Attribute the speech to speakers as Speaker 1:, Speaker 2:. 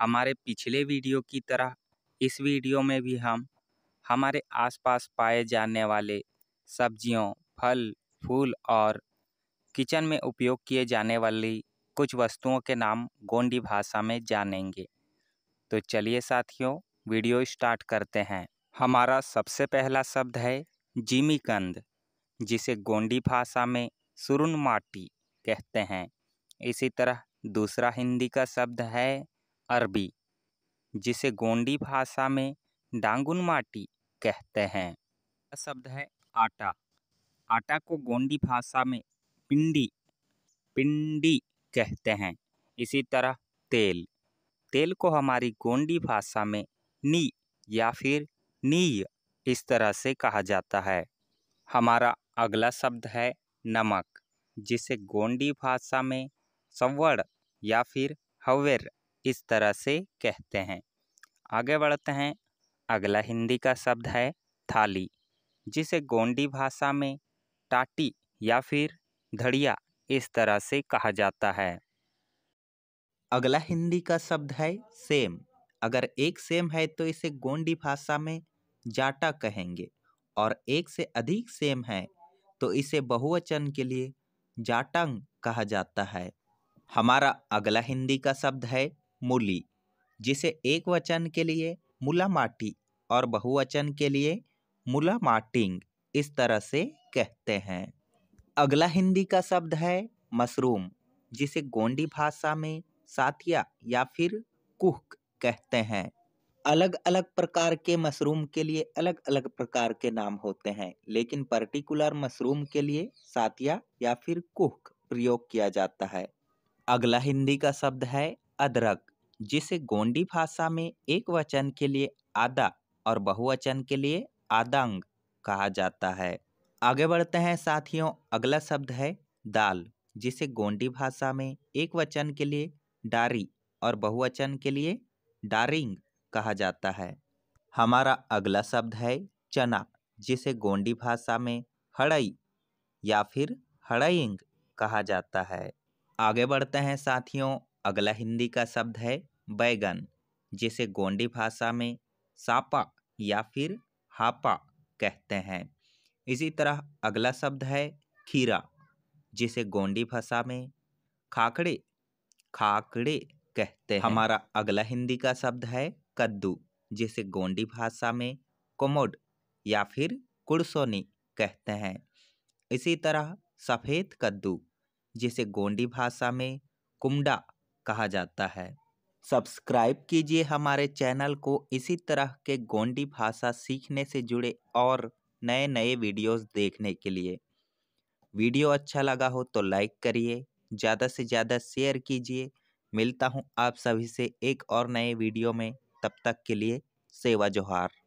Speaker 1: हमारे पिछले वीडियो की तरह इस वीडियो में भी हम हमारे आसपास पाए जाने वाले सब्जियों फल फूल और किचन में उपयोग किए जाने वाली कुछ वस्तुओं के नाम गोंडी भाषा में जानेंगे तो चलिए साथियों वीडियो स्टार्ट करते हैं हमारा सबसे पहला शब्द है जिमीकंद जिसे गोंडी भाषा में सुरुन माटी कहते हैं इसी तरह दूसरा हिंदी का शब्द है अरबी जिसे गोंडी भाषा में डांगुन माटी कहते हैं शब्द है आटा आटा को गोंडी भाषा में पिंडी पिंडी कहते हैं इसी तरह तेल तेल को हमारी गोंडी भाषा में नी या फिर नी इस तरह से कहा जाता है हमारा अगला शब्द है नमक जिसे गोंडी भाषा में सवड़ या फिर हवेर इस तरह से कहते हैं आगे बढ़ते हैं अगला हिंदी का शब्द है थाली जिसे गोंडी भाषा में टाटी या फिर
Speaker 2: धड़िया इस तरह से कहा जाता है अगला हिंदी का शब्द है सेम अगर एक सेम है तो इसे गोंडी भाषा में जाटा कहेंगे और एक से अधिक सेम है तो इसे बहुवचन के लिए जाटंग कहा जाता है हमारा अगला हिंदी का शब्द है मूली जिसे एक वचन के लिए मूला माटी और बहुवचन के लिए मूला माटिंग इस तरह से कहते हैं अगला हिंदी का शब्द है मशरूम जिसे गोंडी भाषा में साथिया या फिर कुहक कहते हैं अलग अलग प्रकार के मशरूम के लिए अलग अलग प्रकार के नाम होते हैं लेकिन पर्टिकुलर मशरूम के लिए सातिया या फिर कुहक प्रयोग किया जाता है अगला हिंदी का शब्द है अदरक जिसे गोंडी भाषा में एक वचन के लिए आदा और बहुवचन के लिए आदांग कहा जाता है आगे बढ़ते हैं साथियों अगला शब्द है दाल जिसे गोंडी भाषा में एक वचन के लिए डारी और बहुवचन के लिए डारिंग कहा जाता है हमारा अगला शब्द है चना जिसे गोंडी भाषा में हड़ई या फिर हड़ईंग कहा जाता है आगे बढ़ते हैं साथियों अगला हिंदी का शब्द है बैगन जिसे गोंडी भाषा में सापा या फिर हापा कहते हैं इसी तरह अगला शब्द है खीरा जिसे गोंडी भाषा में खाकड़े खाकड़े कहते हैं हमारा अगला हिंदी का शब्द है कद्दू जिसे गोंडी भाषा में कोमोड या फिर कुड़सोनी कहते हैं इसी तरह सफ़ेद कद्दू जिसे गोंडी भाषा में कुमडा कहा जाता है सब्सक्राइब कीजिए हमारे चैनल को इसी तरह के गोंडी भाषा सीखने से जुड़े और नए नए वीडियोस देखने के लिए वीडियो अच्छा लगा हो तो लाइक करिए ज़्यादा से ज़्यादा शेयर कीजिए मिलता हूँ आप सभी से एक और नए वीडियो में तब तक के लिए सेवा जोहार